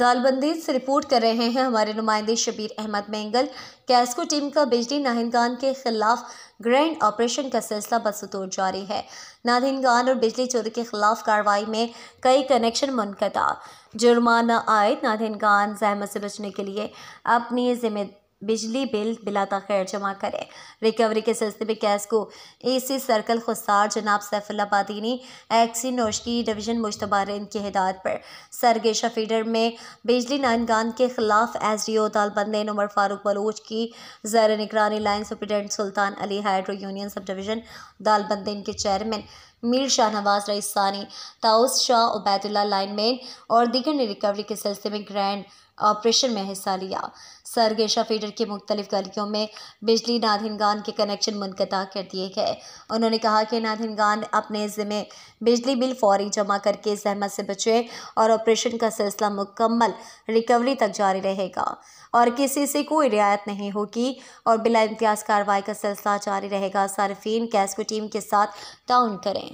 दालबंदी से रिपोर्ट कर रहे हैं हमारे नुमाइंदे शबीर अहमद मेंगल कैस्को टीम का बिजली नाहन खान के खिलाफ ग्रैंड ऑपरेशन का सिलसिला बसतौर जारी है नादिन खान और बिजली चोरी के खिलाफ कार्रवाई में कई कनेक्शन मुनकता जुर्माना आए नादिन खान जहमत से बचने के लिए अपनी जिम्मेदारी बिजली बिल बिला तखैर जमा करें रिकवरी के सिलसिले में गैस को ए सी सर्कल खुसार जनाब सैफुल्ला बादीनी एक्सी नौशकी डिवीज़न मुशतबा रेंज की हिदायत पर सरगेशा फीडर में बिजली नानगान के खिलाफ एस डी ओ तालबंद उमर फारूक बलोच की जैर निगरानी line superintendent Sultan Ali hydro union sub division Dalbandin के चेयरमैन मीर शाह नवाज रईसानी ताउस शाह उबैदुल्ला लाइनमैन और दीगर ने रिकवरी के सिलसिले में ग्रैंड ऑपरेशन में हिस्सा लिया सरगेशा फीडर की मुख्तलिफ गलियों में बिजली नादिनगान के कनेक्शन मुनकता कर दिए गए उन्होंने कहा कि नादिनगान अपने ज़िम्मे बिजली बिल फौरी जमा करके जहमत से बचे और ऑपरेशन का सिलसिला मुकम्मल रिकवरी तक जारी रहेगा और किसी से कोई रियायत नहीं होगी और बिला इम्तियाज़ कार्रवाई का सिलसिला जारी रहेगा सार्फिन कैस्को टीम के साथ ताउन करें